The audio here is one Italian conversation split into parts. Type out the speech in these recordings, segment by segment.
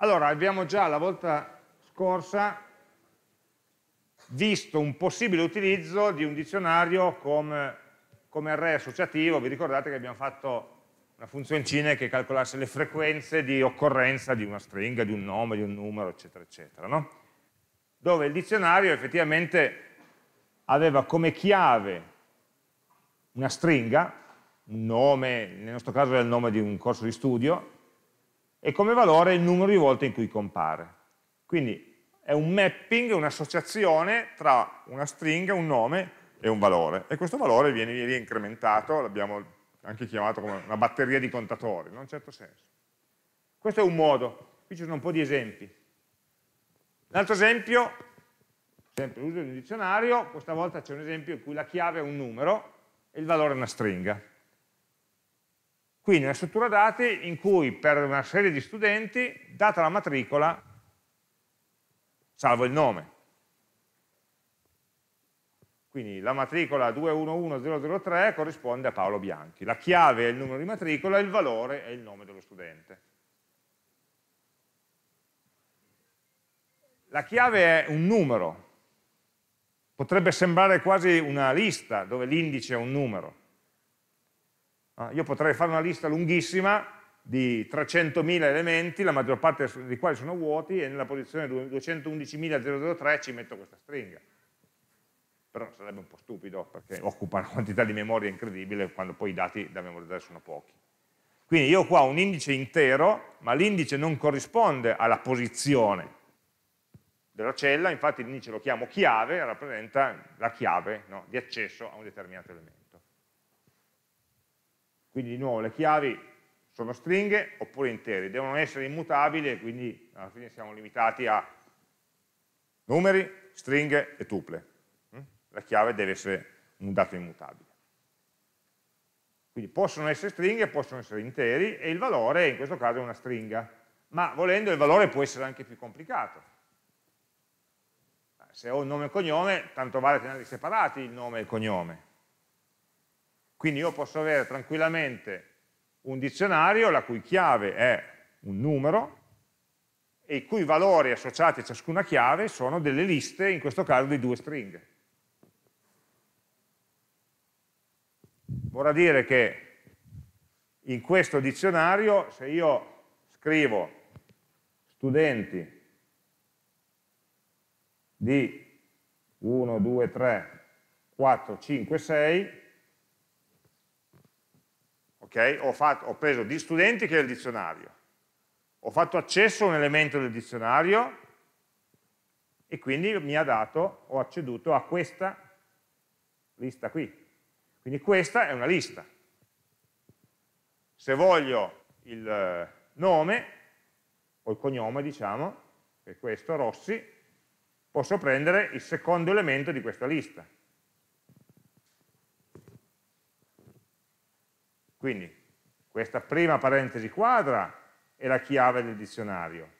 Allora, abbiamo già la volta scorsa visto un possibile utilizzo di un dizionario come, come array associativo, vi ricordate che abbiamo fatto una funzioncina che calcolasse le frequenze di occorrenza di una stringa, di un nome, di un numero, eccetera, eccetera, no? dove il dizionario effettivamente aveva come chiave una stringa, un nome, nel nostro caso è il nome di un corso di studio, e come valore il numero di volte in cui compare. Quindi è un mapping, un'associazione tra una stringa, un nome e un valore. E questo valore viene, incrementato, l'abbiamo anche chiamato come una batteria di contatori, in un certo senso. Questo è un modo, qui ci sono un po' di esempi. L'altro esempio, sempre l'uso di un dizionario, questa volta c'è un esempio in cui la chiave è un numero e il valore è una stringa. Quindi una struttura dati in cui per una serie di studenti, data la matricola, salvo il nome. Quindi la matricola 211003 corrisponde a Paolo Bianchi. La chiave è il numero di matricola, e il valore è il nome dello studente. La chiave è un numero, potrebbe sembrare quasi una lista dove l'indice è un numero, Ah, io potrei fare una lista lunghissima di 300.000 elementi, la maggior parte dei quali sono vuoti, e nella posizione 211.003 ci metto questa stringa. Però sarebbe un po' stupido, perché occupa una quantità di memoria incredibile quando poi i dati da memorizzare sono pochi. Quindi io qua ho un indice intero, ma l'indice non corrisponde alla posizione della cella, infatti l'indice lo chiamo chiave, rappresenta la chiave no, di accesso a un determinato elemento. Quindi di nuovo le chiavi sono stringhe oppure interi, devono essere immutabili e quindi alla fine siamo limitati a numeri, stringhe e tuple. Mm? La chiave deve essere un dato immutabile. Quindi possono essere stringhe, possono essere interi e il valore in questo caso è una stringa, ma volendo il valore può essere anche più complicato. Se ho un nome e un cognome, tanto vale tenerli separati il nome e il cognome, quindi io posso avere tranquillamente un dizionario la cui chiave è un numero e i cui valori associati a ciascuna chiave sono delle liste, in questo caso di due stringhe. Vorrà dire che in questo dizionario se io scrivo studenti di 1, 2, 3, 4, 5, 6 okay? ho, fatto, ho preso di studenti che è il dizionario, ho fatto accesso a un elemento del dizionario e quindi mi ha dato, ho acceduto a questa lista qui. Quindi questa è una lista. Se voglio il eh, nome o il cognome, diciamo, che è questo, Rossi, posso prendere il secondo elemento di questa lista. Quindi questa prima parentesi quadra è la chiave del dizionario,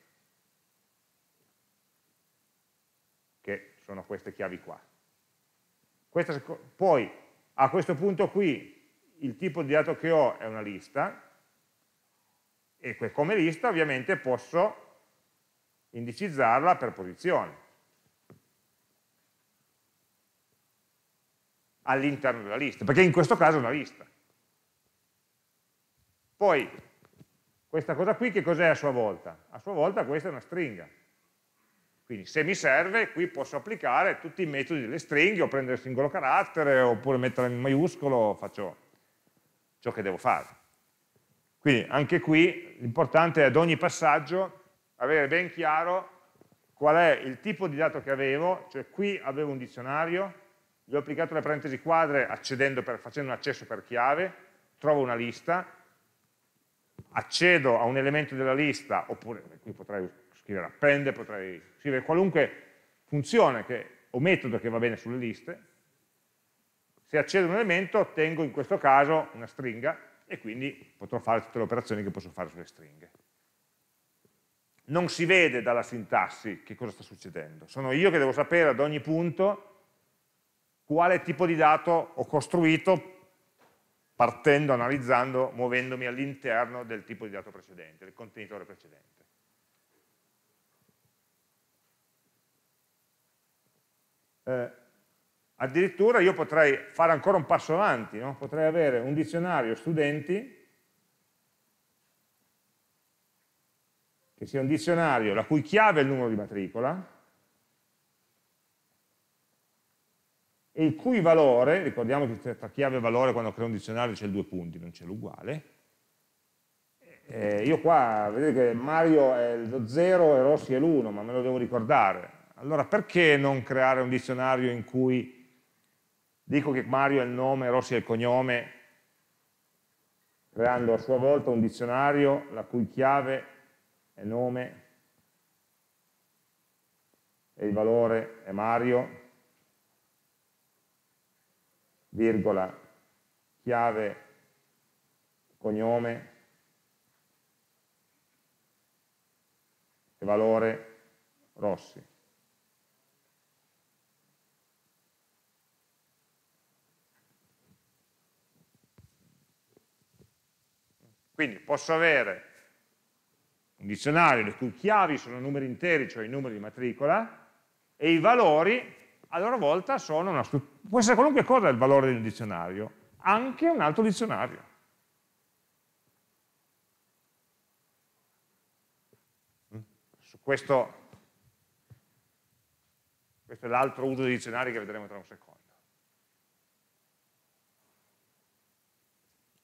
che sono queste chiavi qua. Questa, poi a questo punto qui il tipo di dato che ho è una lista e come lista ovviamente posso indicizzarla per posizione all'interno della lista, perché in questo caso è una lista. Poi, questa cosa qui che cos'è a sua volta? A sua volta questa è una stringa. Quindi se mi serve, qui posso applicare tutti i metodi delle stringhe, o prendere il singolo carattere, oppure mettere in maiuscolo, faccio ciò che devo fare. Quindi anche qui l'importante è ad ogni passaggio avere ben chiaro qual è il tipo di dato che avevo, cioè qui avevo un dizionario, gli ho applicato le parentesi quadre accedendo per, facendo un accesso per chiave, trovo una lista, accedo a un elemento della lista, oppure qui potrei scrivere append, potrei scrivere qualunque funzione che, o metodo che va bene sulle liste, se accedo a un elemento ottengo in questo caso una stringa e quindi potrò fare tutte le operazioni che posso fare sulle stringhe. Non si vede dalla sintassi che cosa sta succedendo, sono io che devo sapere ad ogni punto quale tipo di dato ho costruito partendo, analizzando, muovendomi all'interno del tipo di dato precedente, del contenitore precedente. Eh, addirittura io potrei fare ancora un passo avanti, no? potrei avere un dizionario studenti che sia un dizionario la cui chiave è il numero di matricola il cui valore, ricordiamo che tra chiave e valore quando creo un dizionario c'è il due punti, non c'è l'uguale, eh, io qua, vedete che Mario è lo 0 e Rossi è l'1, ma me lo devo ricordare. Allora perché non creare un dizionario in cui dico che Mario è il nome, e Rossi è il cognome, creando a sua volta un dizionario la cui chiave è nome e il valore è Mario virgola, chiave, cognome, e valore Rossi. Quindi posso avere un dizionario le cui chiavi sono numeri interi, cioè i numeri di matricola, e i valori a loro volta sono una struttura, può essere qualunque cosa il valore di un dizionario, anche un altro dizionario. Mm? Su questo, questo è l'altro uso dei dizionari che vedremo tra un secondo.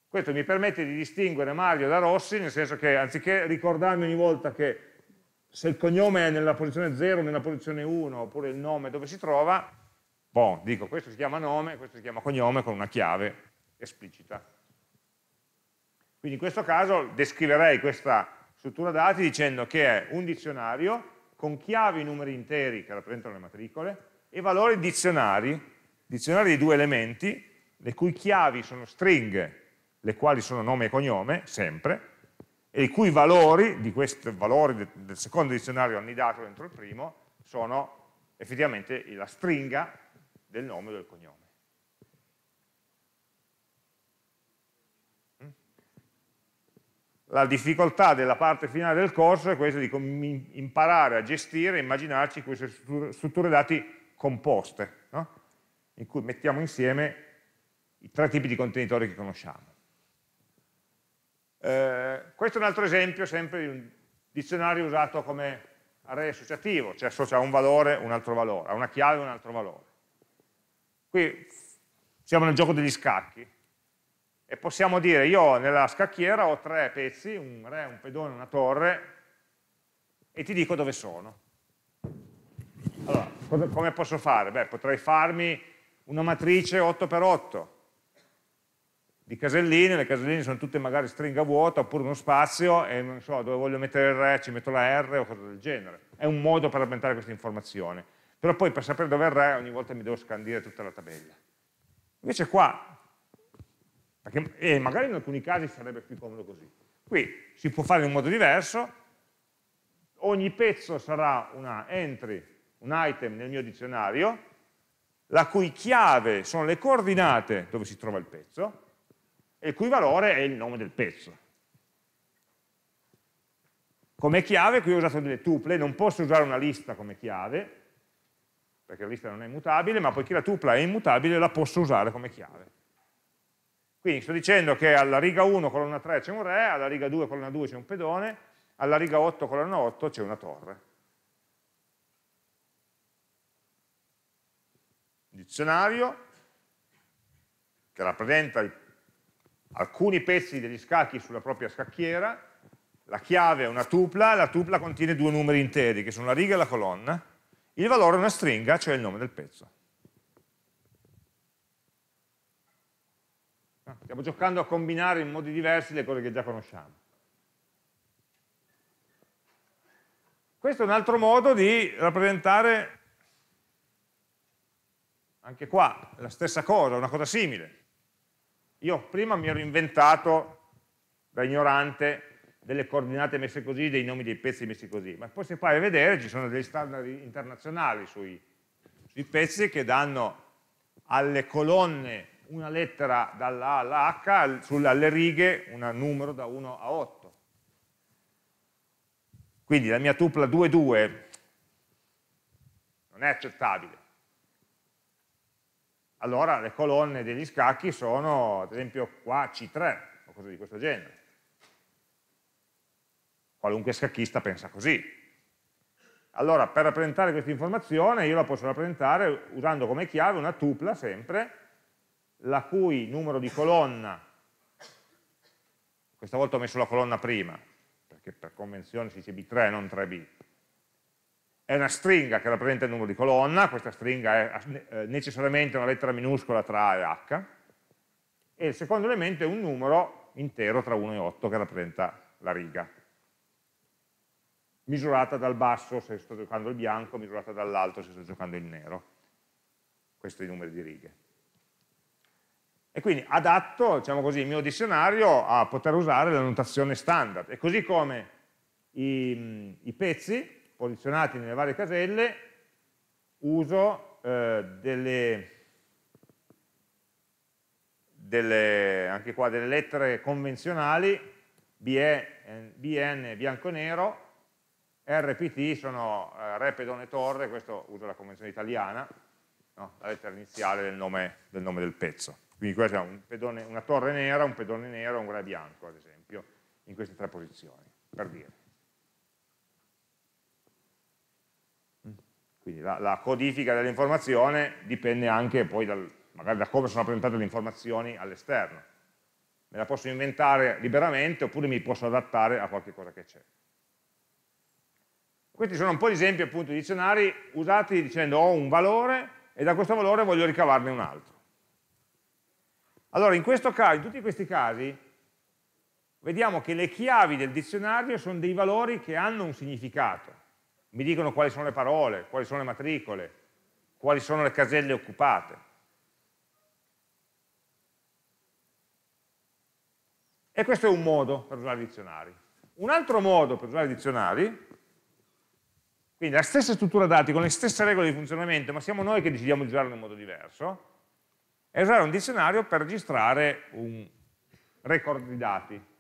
Questo mi permette di distinguere Mario da Rossi, nel senso che anziché ricordarmi ogni volta che se il cognome è nella posizione 0, nella posizione 1, oppure il nome dove si trova, boh, dico questo si chiama nome, questo si chiama cognome con una chiave esplicita. Quindi in questo caso descriverei questa struttura dati dicendo che è un dizionario con chiavi numeri interi che rappresentano le matricole e valori dizionari, dizionari di due elementi, le cui chiavi sono stringhe, le quali sono nome e cognome, sempre, e i cui valori, di questi valori del, secondo dizionario annidato dentro il primo, sono effettivamente la stringa del nome o del cognome. Mm? La difficoltà della parte finale del corso è questa di imparare a gestire, e immaginarci queste strutture dati composte, no? in cui mettiamo insieme i tre tipi di contenitori che conosciamo. Eh, questo è un altro esempio sempre di un dizionario usato come array associativo, cioè associa a un valore un altro valore, a una chiave un altro valore. Qui siamo nel gioco degli scacchi e possiamo dire io nella scacchiera ho tre pezzi, un re, un pedone, una torre e ti dico dove sono. Allora, come posso fare? Beh, potrei farmi una matrice 8x8 di caselline, le caselline sono tutte magari stringa vuota oppure uno spazio e non so dove voglio mettere il re ci metto la R o cose del genere. È un modo per aumentare questa informazione. Però poi per sapere dove è il re ogni volta mi devo scandire tutta la tabella. Invece qua, perché, e magari in alcuni casi sarebbe più comodo così, qui si può fare in un modo diverso, ogni pezzo sarà una entry, un item nel mio dizionario, la cui chiave sono le coordinate dove si trova il pezzo, e il cui valore è il nome del pezzo. Come chiave qui ho usato delle tuple, non posso usare una lista come chiave, perché la lista non è mutabile, ma poiché la tupla è immutabile la posso usare come chiave. Quindi sto dicendo che alla riga 1, colonna 3 c'è un re, alla riga 2, colonna 2 c'è un pedone, alla riga 8, colonna 8 c'è una torre. Dizionario, che rappresenta il alcuni pezzi degli scacchi sulla propria scacchiera, la chiave è una tupla, la tupla contiene due numeri interi, che sono la riga e la colonna, il valore è una stringa, cioè il nome del pezzo. Ah, stiamo giocando a combinare in modi diversi le cose che già conosciamo. Questo è un altro modo di rappresentare anche qua la stessa cosa, una cosa simile. Io prima mi ero inventato, da ignorante, delle coordinate messe così, dei nomi dei pezzi messi così, ma poi se vai a vedere ci sono degli standard internazionali sui, sui pezzi che danno alle colonne una lettera dalla A alla H, sulle, alle righe un numero da 1 a 8. Quindi la mia tupla 2-2 non è accettabile allora le colonne degli scacchi sono ad esempio qua C3 o cose di questo genere. Qualunque scacchista pensa così. Allora, per rappresentare questa informazione io la posso rappresentare usando come chiave una tupla sempre, la cui numero di colonna, questa volta ho messo la colonna prima, perché per convenzione si dice B3 non 3B, è una stringa che rappresenta il numero di colonna, questa stringa è eh, eh, necessariamente una lettera minuscola tra A e H, e il secondo elemento è un numero intero tra 1 e 8 che rappresenta la riga, misurata dal basso se sto giocando il bianco, misurata dall'alto se sto giocando il nero. Questi sono i numeri di righe. E quindi adatto, diciamo così, il mio dizionario a poter usare la notazione standard. E così come i, i pezzi posizionati nelle varie caselle uso eh, delle, delle, anche qua delle lettere convenzionali BE, BN bianco e nero RPT sono eh, repedone torre questo uso la convenzione italiana no? la lettera iniziale del nome del, nome del pezzo quindi questa è un pedone, una torre nera, un pedone nero e un re bianco ad esempio in queste tre posizioni per dire Quindi la, la codifica dell'informazione dipende anche poi dal, magari da come sono presentate le informazioni all'esterno. Me la posso inventare liberamente oppure mi posso adattare a qualche cosa che c'è. Questi sono un po' di esempi appunto di dizionari usati dicendo ho un valore e da questo valore voglio ricavarne un altro. Allora, in, caso, in tutti questi casi, vediamo che le chiavi del dizionario sono dei valori che hanno un significato mi dicono quali sono le parole, quali sono le matricole, quali sono le caselle occupate. E questo è un modo per usare i dizionari. Un altro modo per usare i dizionari, quindi la stessa struttura dati con le stesse regole di funzionamento, ma siamo noi che decidiamo di usarlo in un modo diverso, è usare un dizionario per registrare un record di dati.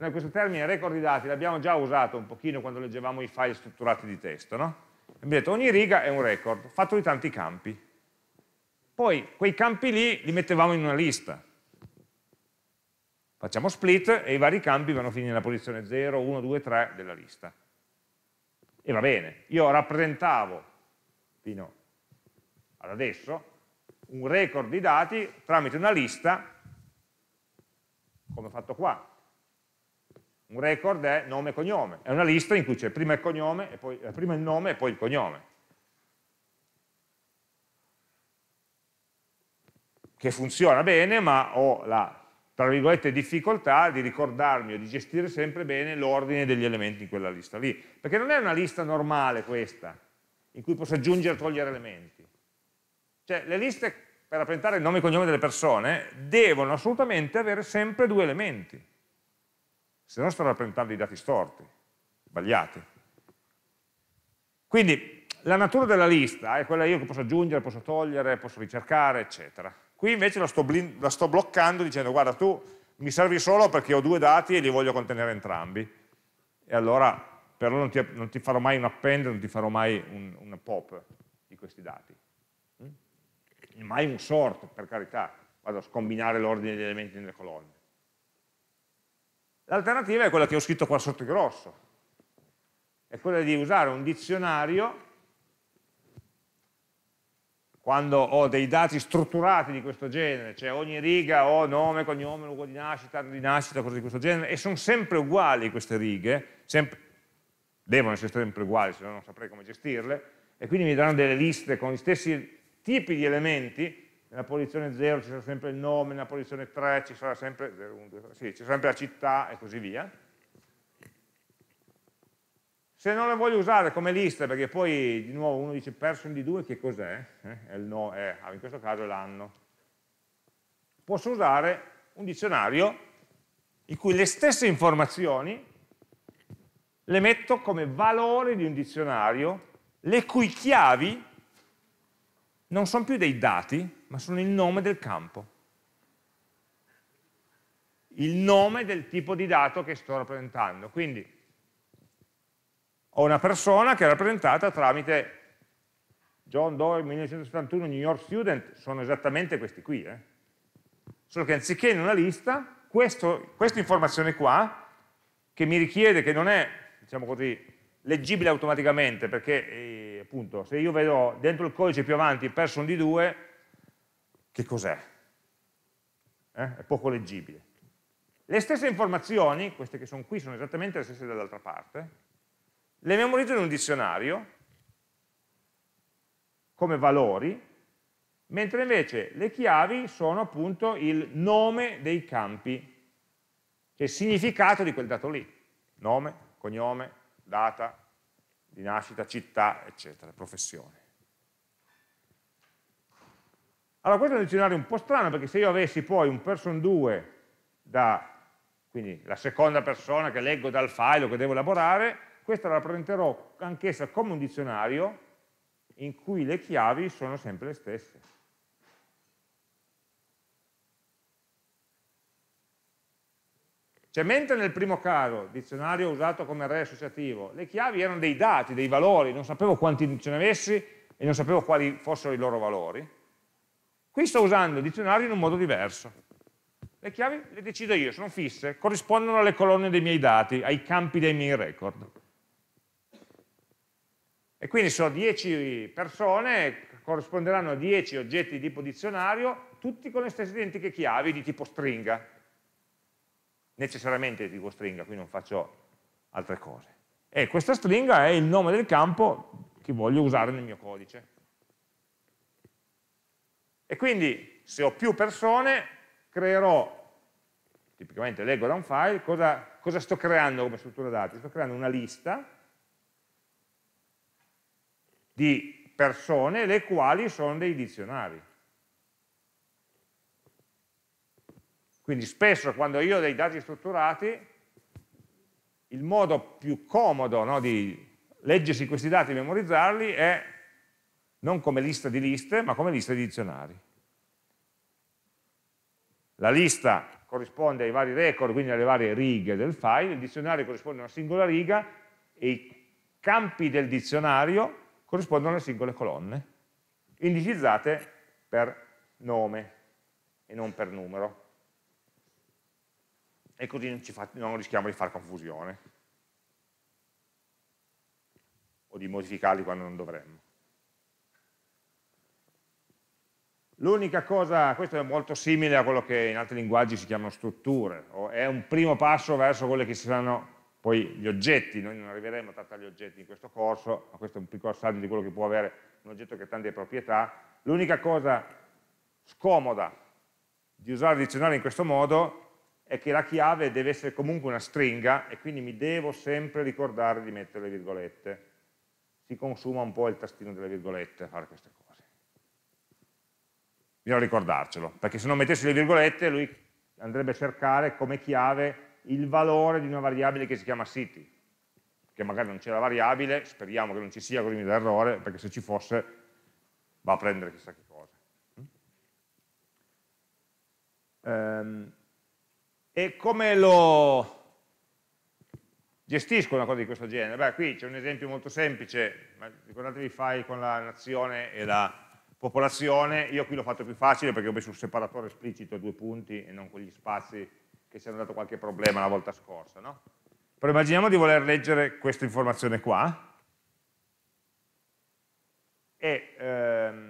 Noi questo termine record di dati l'abbiamo già usato un pochino quando leggevamo i file strutturati di testo, no? Abbiamo detto ogni riga è un record, fatto di tanti campi. Poi quei campi lì li mettevamo in una lista. Facciamo split e i vari campi vanno fini nella posizione 0, 1, 2, 3 della lista. E va bene, io rappresentavo fino ad adesso un record di dati tramite una lista, come ho fatto qua, un record è nome e cognome, è una lista in cui c'è prima il cognome, e poi, eh, prima il nome e poi il cognome. Che funziona bene, ma ho la, tra virgolette, difficoltà di ricordarmi o di gestire sempre bene l'ordine degli elementi in quella lista lì. Perché non è una lista normale questa, in cui posso aggiungere e togliere elementi. Cioè, le liste per rappresentare il nome e cognome delle persone devono assolutamente avere sempre due elementi se no sto rappresentando i dati storti, sbagliati. Quindi la natura della lista è quella io che posso aggiungere, posso togliere, posso ricercare, eccetera. Qui invece la sto, la sto bloccando dicendo guarda tu mi servi solo perché ho due dati e li voglio contenere entrambi. E allora però non ti, non ti, farò mai un append, non ti farò mai un, un pop di questi dati. Mm? Mai un sort, per carità, vado a scombinare l'ordine degli elementi nelle colonne. L'alternativa è quella che ho scritto qua sotto in grosso, è quella di usare un dizionario quando ho dei dati strutturati di questo genere, cioè ogni riga ho nome, cognome, luogo di nascita, anno di nascita, cose di questo genere, e sono sempre uguali queste righe, sempre, devono essere sempre uguali, se no non saprei come gestirle, e quindi mi daranno delle liste con gli stessi tipi di elementi nella posizione 0 ci sarà sempre il nome, nella posizione 3 ci sarà sempre, 0, 1, 2, 3, sì, ci sarà sempre la città e così via. Se non le voglio usare come liste, perché poi di nuovo uno dice person di 2 che cos'è? Eh, no, eh, in questo caso è l'anno. Posso usare un dizionario in cui le stesse informazioni le metto come valore di un dizionario, le cui chiavi non sono più dei dati, ma sono il nome del campo. Il nome del tipo di dato che sto rappresentando. Quindi ho una persona che è rappresentata tramite John Doe 1971 New York Student, sono esattamente questi qui. Eh? Solo che anziché in una lista, questo, questa informazione qua, che mi richiede, che non è, diciamo così, leggibile automaticamente perché eh, appunto se io vedo dentro il codice più avanti person di 2 che cos'è? Eh? È poco leggibile. Le stesse informazioni, queste che sono qui, sono esattamente le stesse dall'altra parte, le memorizzo in un dizionario come valori, mentre invece le chiavi sono appunto il nome dei campi, cioè il significato di quel dato lì, nome, cognome, data di nascita, città, eccetera, professione. Allora questo è un dizionario un po' strano perché se io avessi poi un person 2 da, quindi la seconda persona che leggo dal file o che devo elaborare, questa la rappresenterò anch'essa come un dizionario in cui le chiavi sono sempre le stesse. Cioè, mentre nel primo caso, dizionario usato come array associativo, le chiavi erano dei dati, dei valori, non sapevo quanti ce ne avessi e non sapevo quali fossero i loro valori, qui sto usando il dizionario in un modo diverso. Le chiavi le decido io, sono fisse, corrispondono alle colonne dei miei dati, ai campi dei miei record. E quindi sono 10 persone, corrisponderanno a 10 oggetti di tipo dizionario, tutti con le stesse identiche chiavi di tipo stringa, necessariamente tipo stringa, qui non faccio altre cose. E questa stringa è il nome del campo che voglio usare nel mio codice. E quindi se ho più persone creerò, tipicamente leggo da un file, cosa, cosa sto creando come struttura dati? Sto creando una lista di persone le quali sono dei dizionari. Quindi spesso quando io ho dei dati strutturati, il modo più comodo no, di leggersi questi dati e memorizzarli è non come lista di liste, ma come lista di dizionari. La lista corrisponde ai vari record, quindi alle varie righe del file, il dizionario corrisponde a una singola riga e i campi del dizionario corrispondono alle singole colonne, indicizzate per nome e non per numero e così non, fa, non rischiamo di fare confusione o di modificarli quando non dovremmo. L'unica cosa, questo è molto simile a quello che in altri linguaggi si chiamano strutture, è un primo passo verso quelle che saranno poi gli oggetti, noi non arriveremo a trattare gli oggetti in questo corso, ma questo è un piccolo assaggio di quello che può avere un oggetto che ha tante proprietà. L'unica cosa scomoda di usare il dizionario in questo modo è che la chiave deve essere comunque una stringa e quindi mi devo sempre ricordare di mettere le virgolette. Si consuma un po' il tastino delle virgolette a fare queste cose. Bisogna ricordarcelo, perché se non mettessi le virgolette lui andrebbe a cercare come chiave il valore di una variabile che si chiama city, che magari non c'è la variabile, speriamo che non ci sia così mi dà errore, perché se ci fosse va a prendere chissà che cosa. Um, e come lo gestisco una cosa di questo genere? Beh, qui c'è un esempio molto semplice, ricordatevi i file con la nazione e la popolazione, io qui l'ho fatto più facile perché ho messo un separatore esplicito a due punti e non quegli spazi che ci hanno dato qualche problema la volta scorsa, no? Però immaginiamo di voler leggere questa informazione qua e ehm,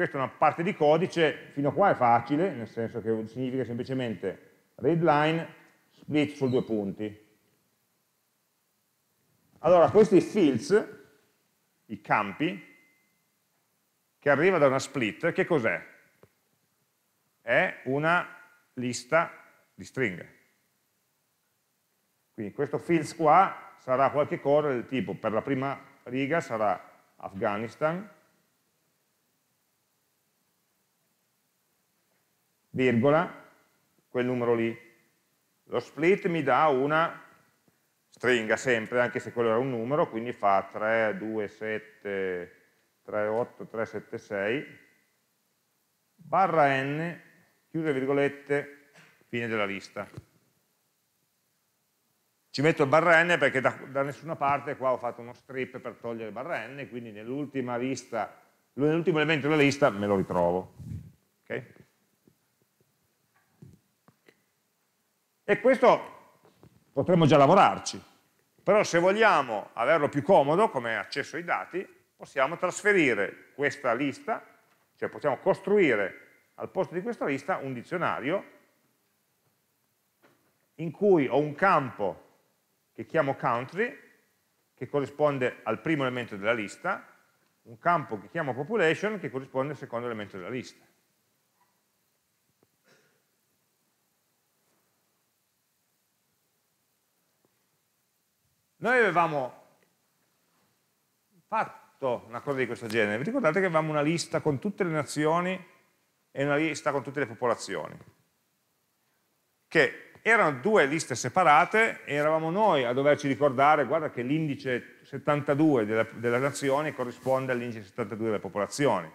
questa è una parte di codice, fino a qua è facile, nel senso che significa semplicemente read line split su due punti. Allora, questi fields, i campi, che arriva da una split, che cos'è? È una lista di stringhe. Quindi questo fields qua sarà qualche cosa del tipo, per la prima riga sarà Afghanistan, virgola, quel numero lì. Lo split mi dà una stringa sempre, anche se quello era un numero, quindi fa 3, 2, 7, 3, 8, 3, 7, 6, barra n, chiuse virgolette, fine della lista. Ci metto il barra n perché da, da nessuna parte qua ho fatto uno strip per togliere il barra n, quindi nell'ultima lista, nell'ultimo elemento della lista me lo ritrovo. Okay? E questo potremmo già lavorarci, però se vogliamo averlo più comodo come accesso ai dati, possiamo trasferire questa lista, cioè possiamo costruire al posto di questa lista un dizionario in cui ho un campo che chiamo country, che corrisponde al primo elemento della lista, un campo che chiamo population che corrisponde al secondo elemento della lista. Noi avevamo fatto una cosa di questo genere, vi ricordate che avevamo una lista con tutte le nazioni e una lista con tutte le popolazioni, che erano due liste separate e eravamo noi a doverci ricordare, guarda che l'indice 72 della, della nazione corrisponde all'indice 72 delle popolazioni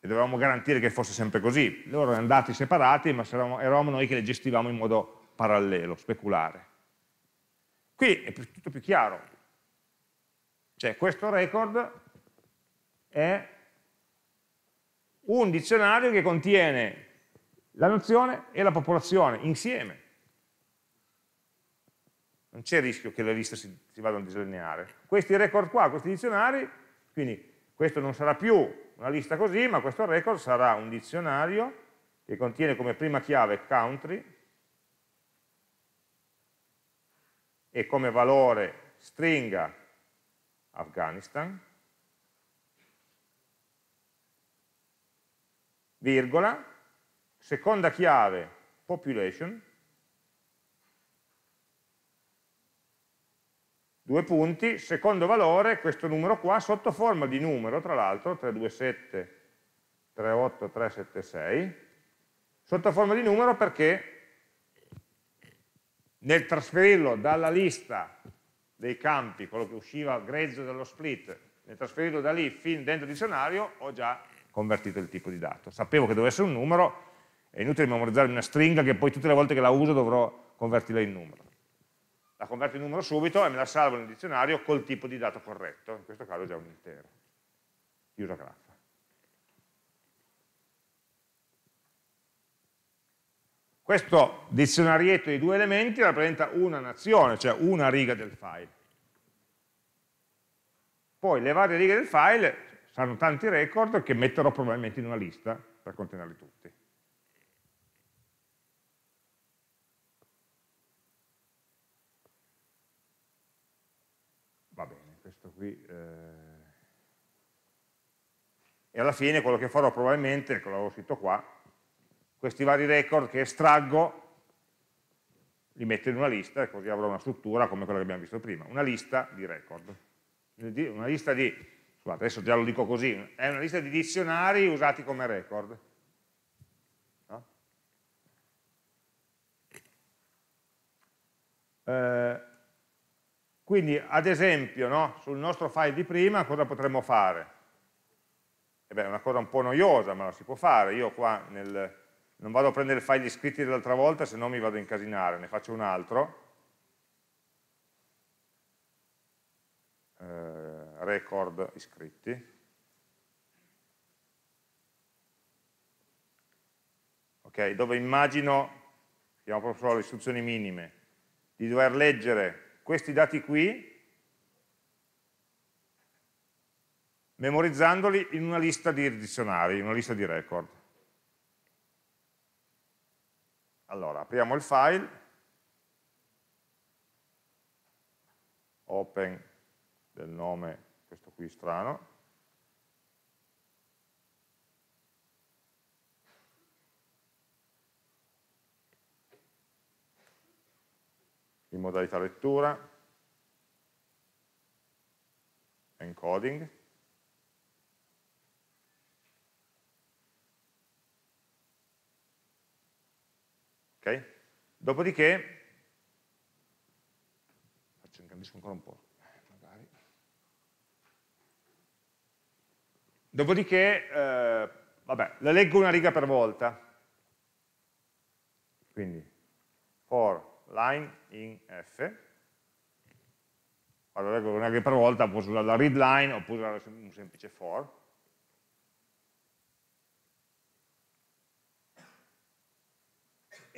e dovevamo garantire che fosse sempre così. Loro erano andati separati, ma eravamo noi che le gestivamo in modo parallelo, speculare. Qui è tutto più chiaro, cioè questo record è un dizionario che contiene la nozione e la popolazione insieme. Non c'è rischio che le liste si, si vadano a disegnare Questi record qua, questi dizionari, quindi questo non sarà più una lista così, ma questo record sarà un dizionario che contiene come prima chiave country, e come valore stringa Afghanistan, virgola, seconda chiave population, due punti, secondo valore questo numero qua sotto forma di numero, tra l'altro 327, 38376, sotto forma di numero perché nel trasferirlo dalla lista dei campi, quello che usciva grezzo dallo split, nel trasferirlo da lì fin dentro il dizionario, ho già convertito il tipo di dato. Sapevo che doveva essere un numero, è inutile memorizzare una stringa che poi tutte le volte che la uso dovrò convertirla in numero. La converto in numero subito e me la salvo nel dizionario col tipo di dato corretto, in questo caso già un intero. Chiusa graffa. Questo dizionarietto di due elementi rappresenta una nazione, cioè una riga del file. Poi le varie righe del file saranno tanti record che metterò probabilmente in una lista per contenerli tutti. Va bene, questo qui... Eh... E alla fine quello che farò probabilmente, ecco l'avevo scritto qua, questi vari record che estraggo, li metto in una lista e così avrò una struttura come quella che abbiamo visto prima, una lista di record. Una lista di, scusate, adesso già lo dico così, è una lista di dizionari usati come record. No? Eh, quindi, ad esempio, no, sul nostro file di prima cosa potremmo fare? Eh beh, è una cosa un po' noiosa, ma la si può fare. Io qua nel, non vado a prendere file iscritti dell'altra volta se no mi vado a incasinare, ne faccio un altro eh, record iscritti ok, dove immagino chiamo proprio solo le istruzioni minime di dover leggere questi dati qui memorizzandoli in una lista di dizionari, in una lista di record Allora, apriamo il file, open del nome, questo qui strano, in modalità lettura, encoding, Okay? Dopodiché, faccio ingrandisco ancora un po', magari. Dopodiché, eh, vabbè, la leggo una riga per volta. Quindi, for line in f, allora leggo una riga per volta, posso usare la read line oppure un semplice for,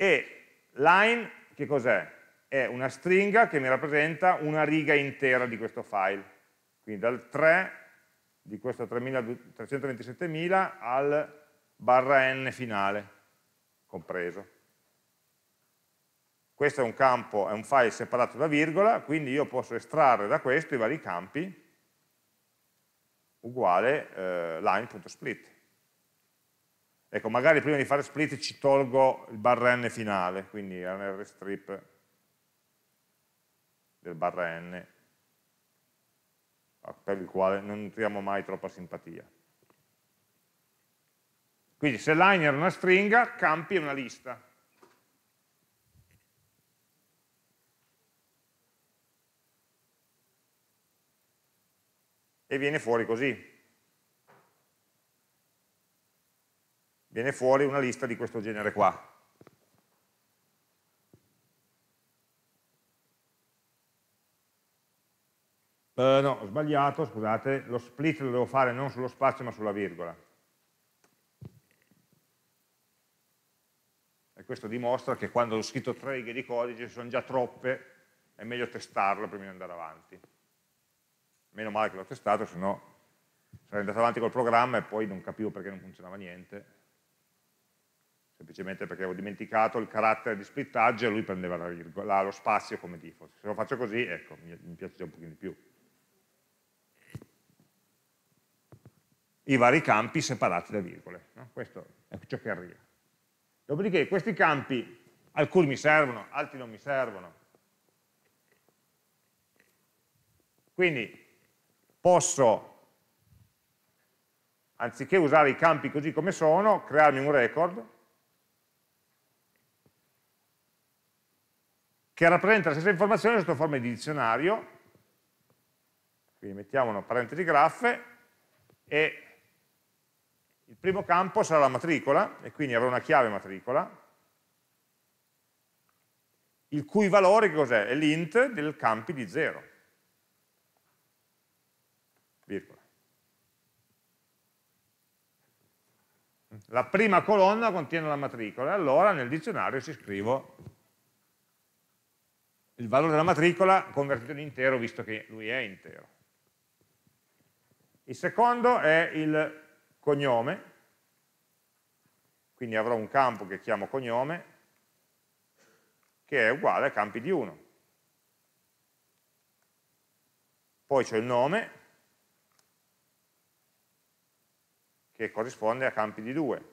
e line, che cos'è? È una stringa che mi rappresenta una riga intera di questo file, quindi dal 3 di questo 327.000 al barra n finale compreso. Questo è un campo, è un file separato da virgola, quindi io posso estrarre da questo i vari campi uguale eh, line.split. Ecco, magari prima di fare split ci tolgo il barra n finale, quindi rr strip del barra n, per il quale non nutriamo mai troppa simpatia. Quindi se line è una stringa, campi è una lista. E viene fuori così. viene fuori una lista di questo genere qua. Eh, no, ho sbagliato, scusate, lo split lo devo fare non sullo spazio ma sulla virgola. E questo dimostra che quando ho scritto tre righe di codice sono già troppe, è meglio testarlo prima di andare avanti. Meno male che l'ho testato, sennò sarei andato avanti col programma e poi non capivo perché non funzionava niente semplicemente perché avevo dimenticato il carattere di splittaggio e lui prendeva la virgola, lo spazio come default. Se lo faccio così, ecco, mi, mi piace già un pochino di più. I vari campi separati da virgole, no? questo è ciò che arriva. Dopodiché questi campi, alcuni mi servono, altri non mi servono. Quindi posso, anziché usare i campi così come sono, crearmi un record che rappresenta la stessa informazione sotto forma di dizionario, quindi mettiamo una parentesi graffe e il primo campo sarà la matricola e quindi avrò una chiave matricola, il cui valore cos'è? È l'int del campi di 0, virgola. La prima colonna contiene la matricola, e allora nel dizionario ci scrivo il valore della matricola convertito in intero visto che lui è intero. Il secondo è il cognome, quindi avrò un campo che chiamo cognome che è uguale a campi di 1. Poi c'è il nome che corrisponde a campi di 2.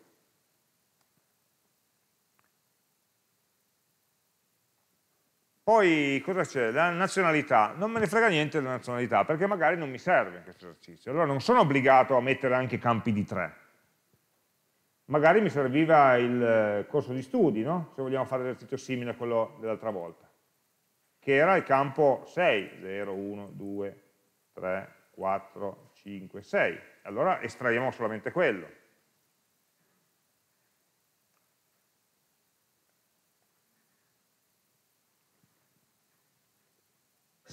Poi cosa c'è? La nazionalità. Non me ne frega niente della nazionalità, perché magari non mi serve in questo esercizio. Allora non sono obbligato a mettere anche campi di tre. Magari mi serviva il eh, corso di studi, no? se vogliamo fare l'esercizio simile a quello dell'altra volta, che era il campo 6, 0, 1, 2, 3, 4, 5, 6. Allora estraiamo solamente quello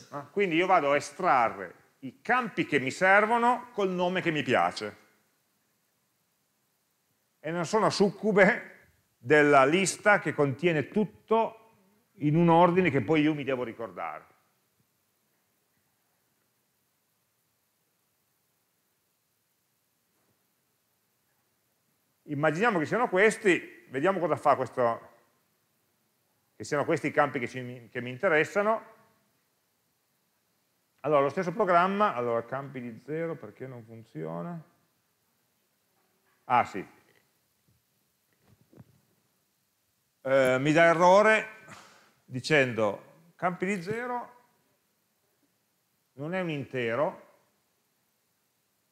Ah. Quindi io vado a estrarre i campi che mi servono col nome che mi piace. E non sono succube della lista che contiene tutto in un ordine che poi io mi devo ricordare. Immaginiamo che siano questi, vediamo cosa fa questo, che siano questi i campi che, ci, che mi interessano, allora, lo stesso programma, allora campi di 0 perché non funziona? Ah sì, eh, mi dà errore dicendo campi di 0 non è un intero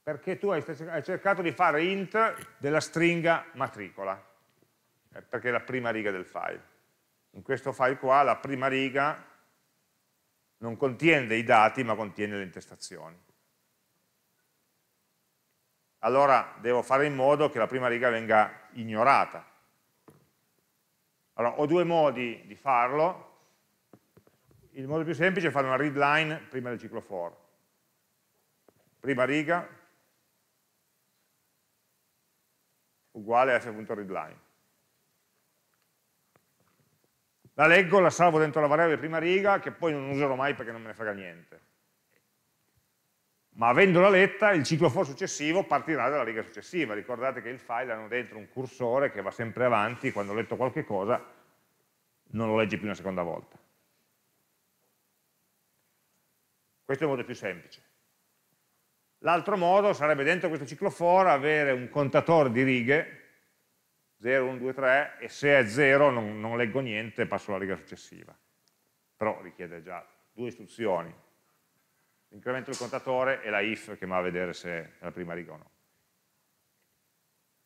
perché tu hai cercato di fare int della stringa matricola, eh, perché è la prima riga del file. In questo file qua la prima riga non contiene dei dati ma contiene le intestazioni. Allora devo fare in modo che la prima riga venga ignorata. Allora ho due modi di farlo. Il modo più semplice è fare una read line prima del ciclo for. Prima riga uguale f.readline la leggo, la salvo dentro la variabile prima riga che poi non userò mai perché non me ne frega niente ma avendola letta il ciclo for successivo partirà dalla riga successiva ricordate che il file ha dentro un cursore che va sempre avanti quando ho letto qualche cosa non lo leggi più una seconda volta questo è il modo più semplice l'altro modo sarebbe dentro questo ciclo for avere un contatore di righe 0, 1, 2, 3 e se è 0 non, non leggo niente e passo alla riga successiva. Però richiede già due istruzioni, l'incremento del contatore e la if che va a vedere se è la prima riga o no.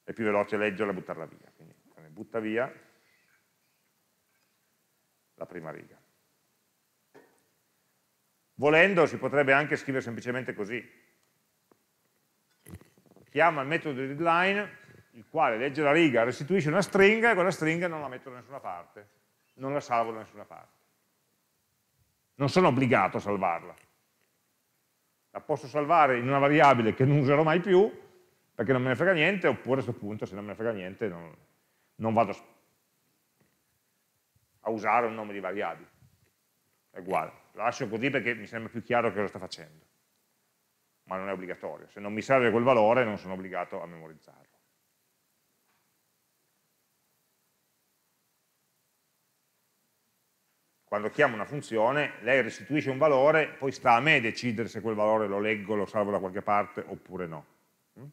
È più veloce leggerla e buttarla via. Quindi butta via la prima riga. Volendo si potrebbe anche scrivere semplicemente così. Chiama il metodo di readline il quale legge la riga, restituisce una stringa e quella stringa non la metto da nessuna parte, non la salvo da nessuna parte. Non sono obbligato a salvarla. La posso salvare in una variabile che non userò mai più, perché non me ne frega niente, oppure a questo punto se non me ne frega niente non, non vado a usare un nome di variabile. È uguale. La lascio così perché mi sembra più chiaro che lo sta facendo. Ma non è obbligatorio. Se non mi serve quel valore non sono obbligato a memorizzarlo. quando chiamo una funzione, lei restituisce un valore, poi sta a me decidere se quel valore lo leggo, lo salvo da qualche parte oppure no. Mm?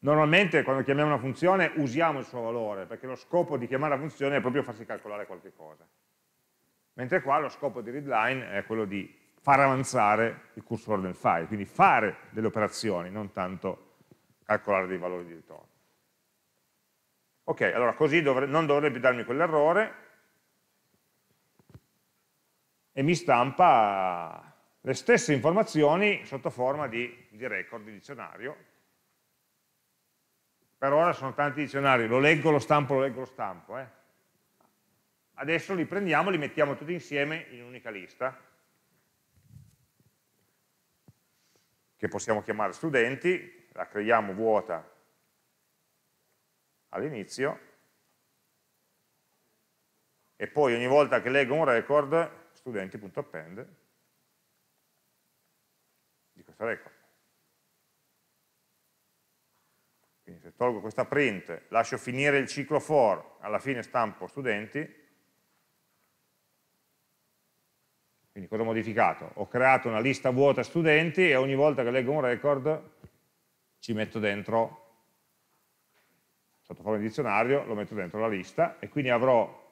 Normalmente quando chiamiamo una funzione usiamo il suo valore, perché lo scopo di chiamare la funzione è proprio farsi calcolare qualche cosa. Mentre qua lo scopo di readline è quello di far avanzare il cursore del file, quindi fare delle operazioni, non tanto calcolare dei valori di ritorno. Ok, allora così dovre non dovrebbe darmi quell'errore, e mi stampa le stesse informazioni sotto forma di, di record, di dizionario. Per ora sono tanti dizionari, lo leggo, lo stampo, lo leggo, lo stampo. Eh. Adesso li prendiamo e li mettiamo tutti insieme in un'unica lista, che possiamo chiamare studenti, la creiamo vuota all'inizio e poi ogni volta che leggo un record studenti.append di questa record. Quindi se tolgo questa print, lascio finire il ciclo for, alla fine stampo studenti, quindi cosa ho modificato? Ho creato una lista vuota studenti e ogni volta che leggo un record ci metto dentro, sotto forma di dizionario, lo metto dentro la lista e quindi avrò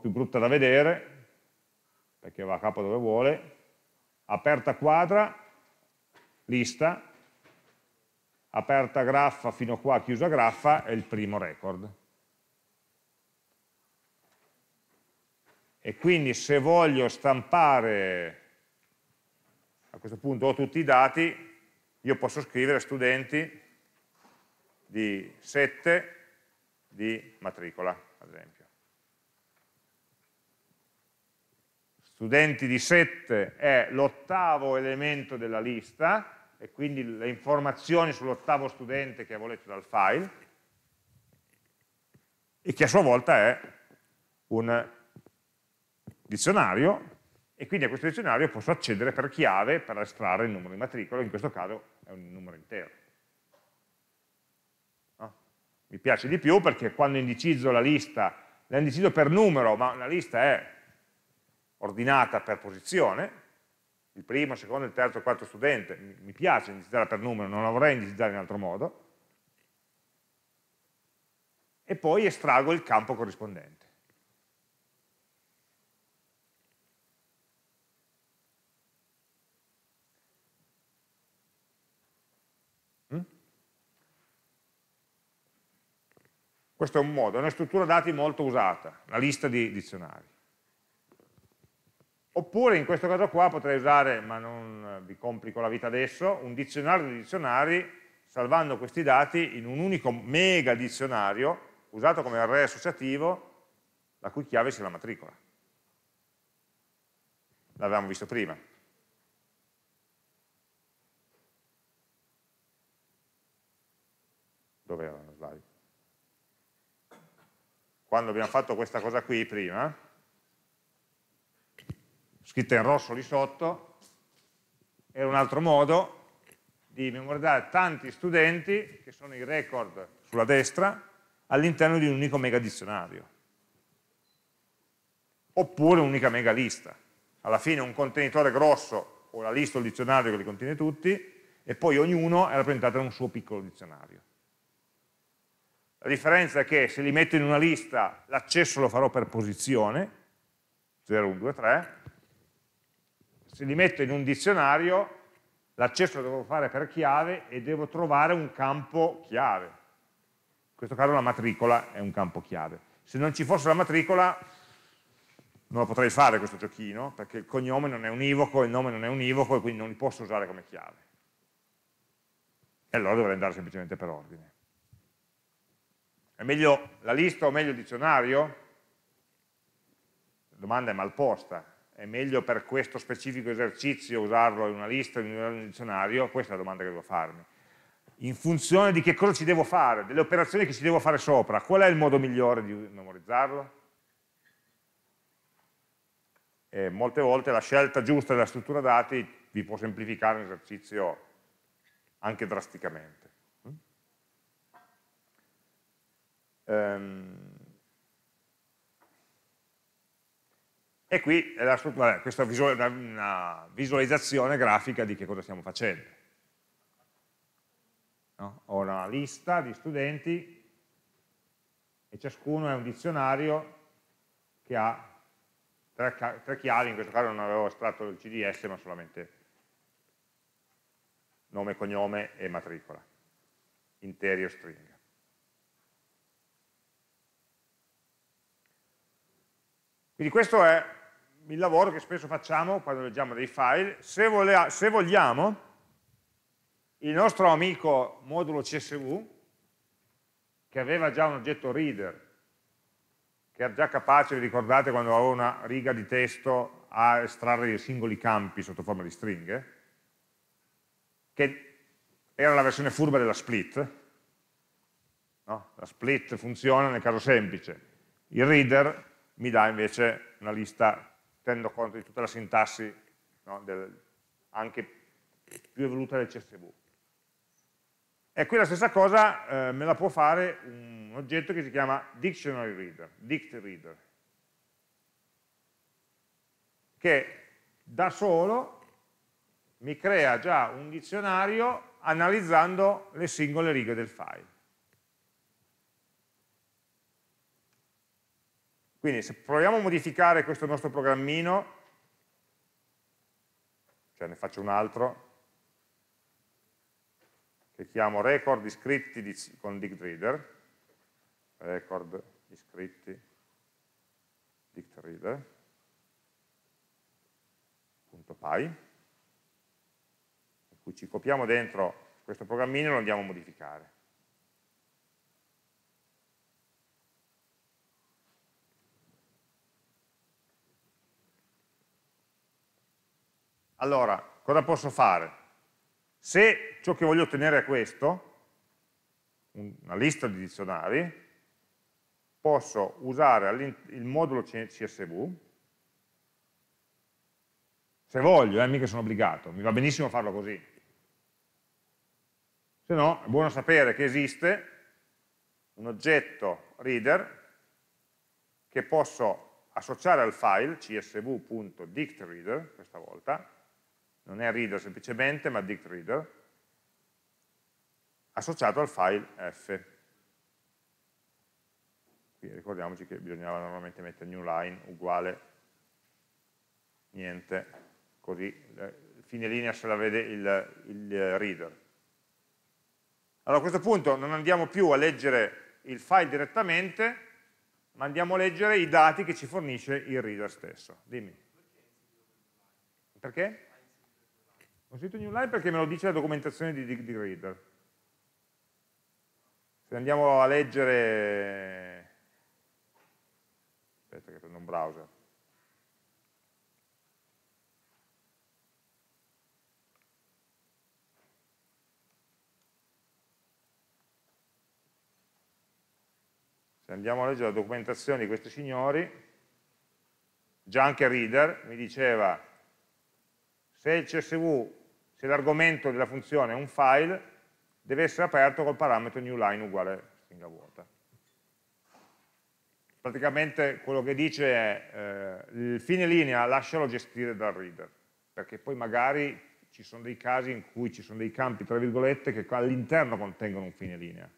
più brutta da vedere, perché va a capo dove vuole, aperta quadra, lista, aperta graffa fino a qua, chiusa graffa, è il primo record. E quindi se voglio stampare, a questo punto ho tutti i dati, io posso scrivere studenti di 7 di matricola, ad esempio. studenti di 7 è l'ottavo elemento della lista e quindi le informazioni sull'ottavo studente che avevo letto dal file e che a sua volta è un dizionario e quindi a questo dizionario posso accedere per chiave per estrarre il numero di matricola, in questo caso è un numero intero. No? Mi piace di più perché quando indicizzo la lista, la indicizzo per numero, ma la lista è ordinata per posizione, il primo, il secondo, il terzo, il quarto studente, mi piace indicizzarla per numero, non la vorrei indicizzare in altro modo, e poi estraggo il campo corrispondente. Mm? Questo è un modo, è una struttura dati molto usata, la lista di dizionari. Oppure in questo caso qua potrei usare, ma non eh, vi complico la vita adesso, un dizionario di dizionari salvando questi dati in un unico mega dizionario usato come array associativo la cui chiave sia la matricola. L'avevamo visto prima. Dove era la slide? Quando abbiamo fatto questa cosa qui prima, scritta in rosso lì sotto, è un altro modo di memorizzare tanti studenti, che sono i record sulla destra, all'interno di un unico mega dizionario. Oppure un'unica mega lista. Alla fine un contenitore grosso, o la lista o il dizionario che li contiene tutti, e poi ognuno è rappresentato da un suo piccolo dizionario. La differenza è che se li metto in una lista l'accesso lo farò per posizione, 0, 1, 2, 3, se li metto in un dizionario, l'accesso lo devo fare per chiave e devo trovare un campo chiave. In questo caso la matricola è un campo chiave. Se non ci fosse la matricola non lo potrei fare questo giochino, perché il cognome non è univoco, il nome non è univoco e quindi non li posso usare come chiave. E allora dovrei andare semplicemente per ordine. È meglio la lista o meglio il dizionario? La domanda è mal posta, è meglio per questo specifico esercizio usarlo in una lista o in un dizionario? Questa è la domanda che devo farmi. In funzione di che cosa ci devo fare, delle operazioni che ci devo fare sopra, qual è il modo migliore di memorizzarlo? E molte volte la scelta giusta della struttura dati vi può semplificare un esercizio anche drasticamente. Um, E qui è la, vabbè, questa è una, visualizzazione grafica di che cosa stiamo facendo. No? Ho una lista di studenti e ciascuno è un dizionario che ha tre, tre chiavi, in questo caso non avevo estratto il CDS ma solamente nome, cognome e matricola, interi o stringa. Quindi questo è il lavoro che spesso facciamo quando leggiamo dei file, se, se vogliamo il nostro amico modulo CSV, che aveva già un oggetto reader, che era già capace, vi ricordate, quando avevo una riga di testo a estrarre i singoli campi sotto forma di stringhe, che era la versione furba della split, no? la split funziona nel caso semplice, il reader mi dà invece una lista tenendo conto di tutta la sintassi no, del, anche più evoluta del CSV. E qui la stessa cosa eh, me la può fare un oggetto che si chiama dictionary reader, dict reader, che da solo mi crea già un dizionario analizzando le singole righe del file. Quindi se proviamo a modificare questo nostro programmino, cioè ne faccio un altro, che chiamo record iscritti di, con DictReader, record iscritti DictReader.py, in cui ci copiamo dentro questo programmino e lo andiamo a modificare. Allora, cosa posso fare? Se ciò che voglio ottenere è questo, una lista di dizionari, posso usare il modulo CSV, se voglio, eh, mica sono obbligato, mi va benissimo farlo così. Se no, è buono sapere che esiste un oggetto reader che posso associare al file csv.dictreader, questa volta, non è reader semplicemente, ma dict reader, associato al file f. Qui ricordiamoci che bisognava normalmente mettere new line uguale niente, così eh, fine linea se la vede il, il reader. Allora a questo punto non andiamo più a leggere il file direttamente, ma andiamo a leggere i dati che ci fornisce il reader stesso. Dimmi. Perché? Perché? Ho scritto new line perché me lo dice la documentazione di, di, di Reader. Se andiamo a leggere... Aspetta che prendo un browser. Se andiamo a leggere la documentazione di questi signori, già anche Reader mi diceva se il CSV se l'argomento della funzione è un file, deve essere aperto col parametro newLine uguale stringa vuota. Praticamente quello che dice è eh, il fine linea lascialo gestire dal reader, perché poi magari ci sono dei casi in cui ci sono dei campi, tra virgolette, che all'interno contengono un fine linea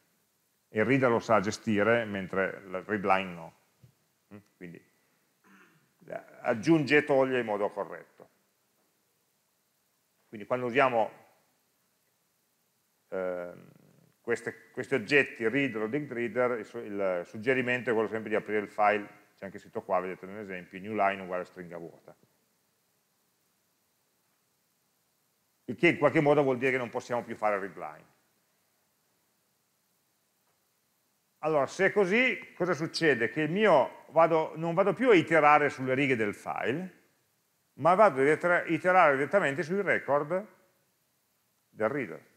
e il reader lo sa gestire, mentre il readline no. Quindi eh, aggiunge e toglie in modo corretto. Quindi quando usiamo eh, queste, questi oggetti reader o digreader, il, il suggerimento è quello sempre di aprire il file, c'è anche sito qua, vedete un esempio new line uguale stringa vuota. Il che in qualche modo vuol dire che non possiamo più fare read line. Allora, se è così, cosa succede? Che il mio vado, non vado più a iterare sulle righe del file, ma vado a iterare direttamente sui record del reader.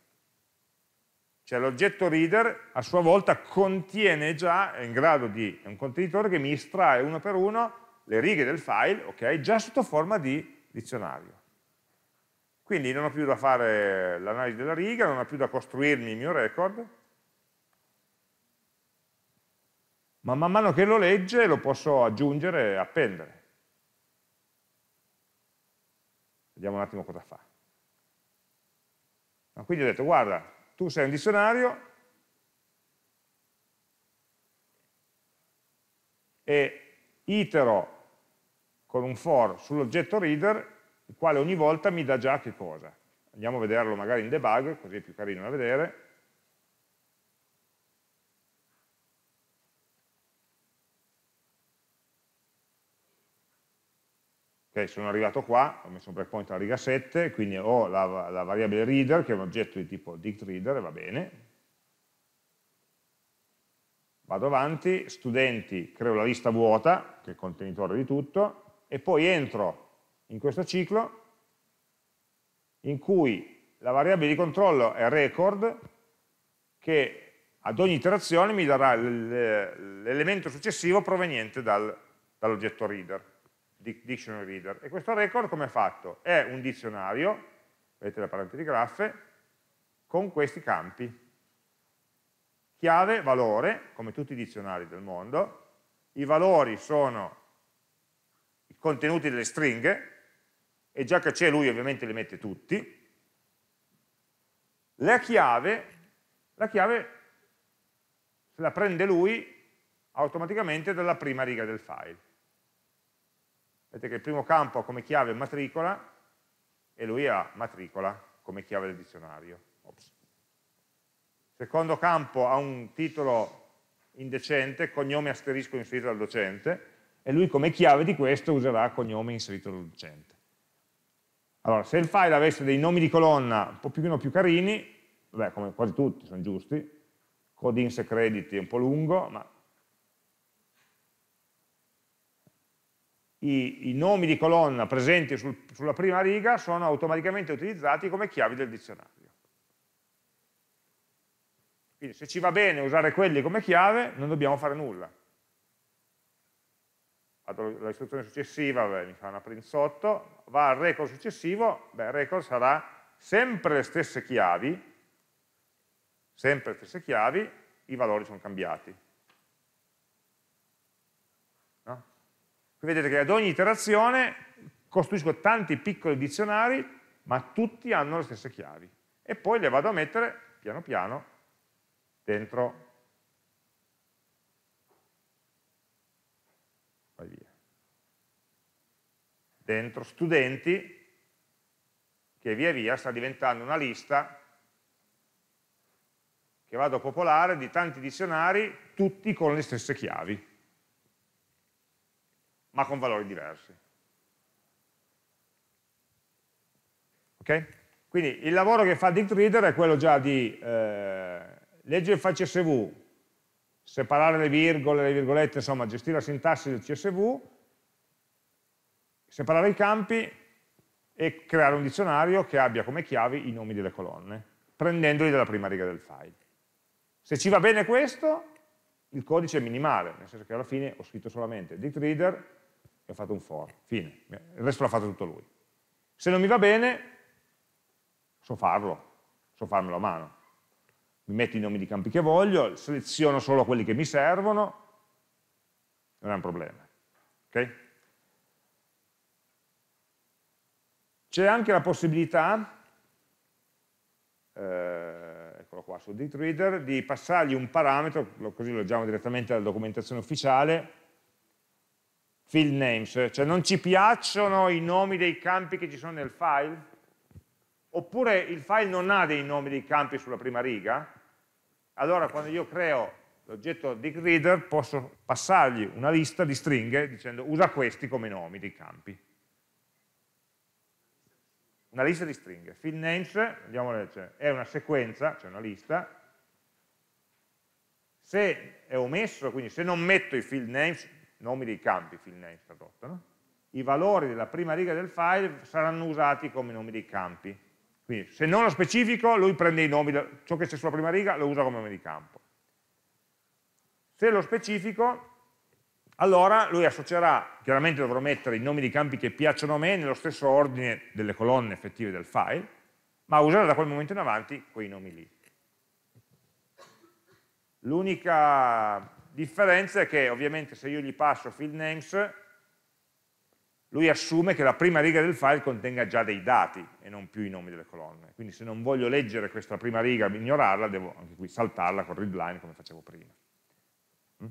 Cioè l'oggetto reader a sua volta contiene già, è in grado di, è un contenitore che mi estrae uno per uno le righe del file, ok, già sotto forma di dizionario. Quindi non ho più da fare l'analisi della riga, non ho più da costruirmi il mio record, ma man mano che lo legge lo posso aggiungere e appendere. Vediamo un attimo cosa fa. quindi ho detto, guarda, tu sei un dizionario e itero con un for sull'oggetto reader, il quale ogni volta mi dà già che cosa. Andiamo a vederlo magari in debug, così è più carino da vedere. Okay, sono arrivato qua, ho messo un breakpoint alla riga 7, quindi ho la, la variabile reader che è un oggetto di tipo dictReader e va bene. Vado avanti, studenti, creo la lista vuota, che è il contenitore di tutto, e poi entro in questo ciclo in cui la variabile di controllo è record, che ad ogni iterazione mi darà l'elemento successivo proveniente dal, dall'oggetto reader dictionary reader. E questo record come è fatto? È un dizionario, vedete la parentesi graffe, con questi campi. Chiave, valore, come tutti i dizionari del mondo, i valori sono i contenuti delle stringhe, e già che c'è lui ovviamente li mette tutti, la chiave, la chiave se la prende lui automaticamente dalla prima riga del file. Vedete che il primo campo ha come chiave matricola e lui ha matricola come chiave del dizionario. Ops. Secondo campo ha un titolo indecente, cognome asterisco inserito dal docente, e lui come chiave di questo userà cognome inserito dal docente. Allora, se il file avesse dei nomi di colonna un po' più, più carini, vabbè, come quasi tutti sono giusti, codings e crediti è un po' lungo, ma i, i nomi di colonna presenti sul, sulla prima riga sono automaticamente utilizzati come chiavi del dizionario. Quindi se ci va bene usare quelli come chiave non dobbiamo fare nulla. Vado all'istruzione successiva, beh, mi fa una print sotto, va al record successivo, beh, il record sarà sempre le stesse chiavi, sempre le stesse chiavi, i valori sono cambiati. vedete che ad ogni iterazione costruisco tanti piccoli dizionari, ma tutti hanno le stesse chiavi. E poi le vado a mettere piano piano dentro. Vai via. Dentro studenti, che via via sta diventando una lista che vado a popolare di tanti dizionari, tutti con le stesse chiavi ma con valori diversi. Ok? Quindi il lavoro che fa DictReader è quello già di eh, leggere il file CSV, separare le virgole, le virgolette, insomma gestire la sintassi del CSV, separare i campi e creare un dizionario che abbia come chiavi i nomi delle colonne, prendendoli dalla prima riga del file. Se ci va bene questo, il codice è minimale, nel senso che alla fine ho scritto solamente DictReader e ho fatto un for, fine, il resto l'ha fatto tutto lui. Se non mi va bene, so farlo, so farmelo a mano. Mi metto i nomi di campi che voglio, seleziono solo quelli che mi servono, non è un problema. Okay? C'è anche la possibilità, eh, eccolo qua su DeepReader, di passargli un parametro, così lo leggiamo direttamente dalla documentazione ufficiale, field names, cioè non ci piacciono i nomi dei campi che ci sono nel file? Oppure il file non ha dei nomi dei campi sulla prima riga? Allora quando io creo l'oggetto digreader posso passargli una lista di stringhe dicendo usa questi come nomi dei campi. Una lista di stringhe. Field names, andiamo cioè, è una sequenza, cioè una lista. Se è omesso, quindi se non metto i field names, nomi dei campi, fill name tradotto, no? i valori della prima riga del file saranno usati come nomi dei campi. Quindi se non lo specifico, lui prende i nomi, ciò che c'è sulla prima riga lo usa come nome di campo. Se lo specifico, allora lui associerà, chiaramente dovrò mettere i nomi di campi che piacciono a me nello stesso ordine delle colonne effettive del file, ma userà da quel momento in avanti quei nomi lì. L'unica differenza è che ovviamente se io gli passo field names, lui assume che la prima riga del file contenga già dei dati e non più i nomi delle colonne. Quindi se non voglio leggere questa prima riga, ignorarla, devo anche qui saltarla con readline come facevo prima. Mm?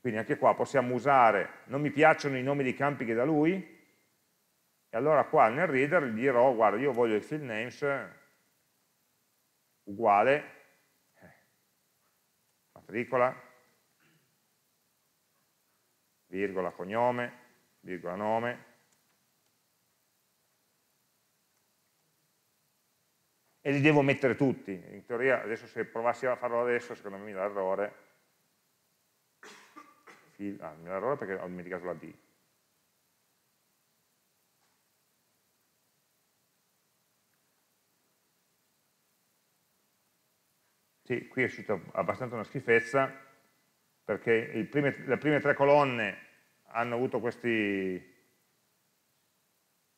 Quindi anche qua possiamo usare, non mi piacciono i nomi dei campi che da lui, e allora qua nel reader gli dirò, guarda, io voglio il field names uguale, eh, matricola, virgola cognome, virgola nome, e li devo mettere tutti. In teoria adesso se provassi a farlo adesso secondo me mi dà errore. Ah, mi dà errore perché ho dimenticato la D. Sì, qui è uscita abbastanza una schifezza, perché prime, le prime tre colonne hanno avuto questi,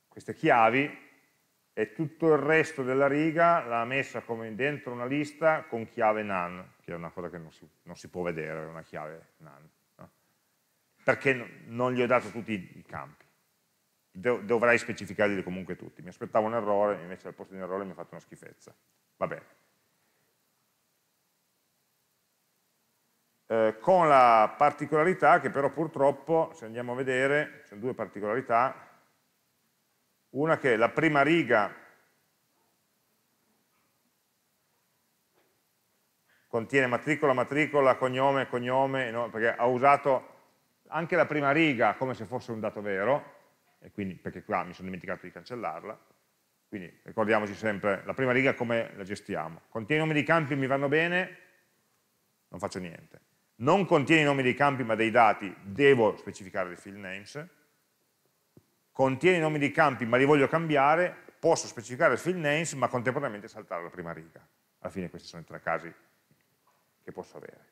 queste chiavi e tutto il resto della riga l'ha messa come dentro una lista con chiave nan, che è una cosa che non si, non si può vedere, una chiave nan, no? perché non gli ho dato tutti i campi. Dovrei specificarli comunque tutti. Mi aspettavo un errore, invece al posto di un errore mi ha fatto una schifezza. Va bene. eh, con la particolarità che però purtroppo, se andiamo a vedere, sono due particolarità, una che la prima riga contiene matricola, matricola, cognome, cognome, no? perché ha usato anche la prima riga come se fosse un dato vero, quindi, perché qua mi sono dimenticato di cancellarla, quindi ricordiamoci sempre la prima riga come la gestiamo. Contiene i nomi di campi mi vanno bene, non faccio niente non contiene i nomi dei campi ma dei dati, devo specificare dei field names, contiene i nomi dei campi ma li voglio cambiare, posso specificare il field names ma contemporaneamente saltare la prima riga. Alla fine questi sono i tre casi che posso avere.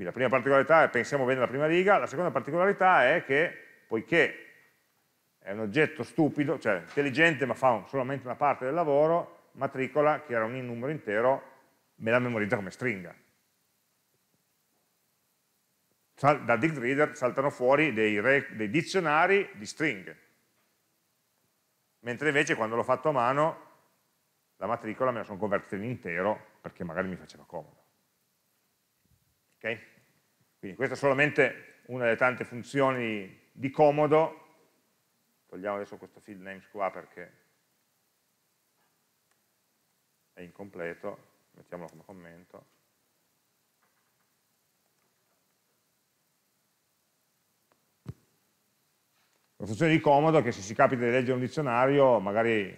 Quindi la prima particolarità è pensiamo bene alla prima riga, la seconda particolarità è che poiché è un oggetto stupido, cioè intelligente ma fa solamente una parte del lavoro, matricola che era un numero intero me la memorizza come stringa da dict reader saltano fuori dei, re, dei dizionari di stringhe, mentre invece quando l'ho fatto a mano la matricola me la sono convertita in intero perché magari mi faceva comodo. ok? Quindi questa è solamente una delle tante funzioni di comodo, togliamo adesso questo field names qua perché è incompleto, mettiamolo come commento. una funzione di comodo che se si capita di leggere un dizionario, magari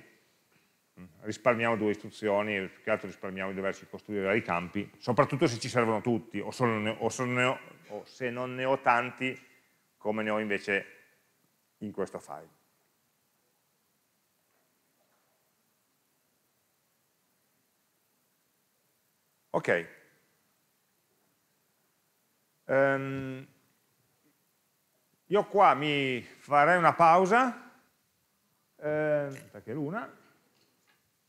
mm, risparmiamo due istruzioni più che altro risparmiamo di doverci costruire vari campi, soprattutto se ci servono tutti o, ne, o, ho, o se non ne ho tanti come ne ho invece in questo file. Ok. Um, io qua mi farei una pausa, eh, perché è l'una,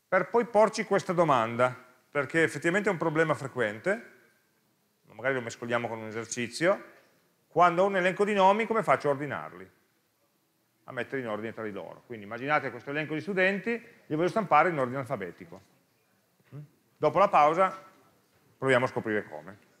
per poi porci questa domanda, perché effettivamente è un problema frequente, magari lo mescoliamo con un esercizio, quando ho un elenco di nomi come faccio a ordinarli? A mettere in ordine tra di loro. Quindi immaginate questo elenco di studenti, li voglio stampare in ordine alfabetico. Hm? Dopo la pausa proviamo a scoprire come.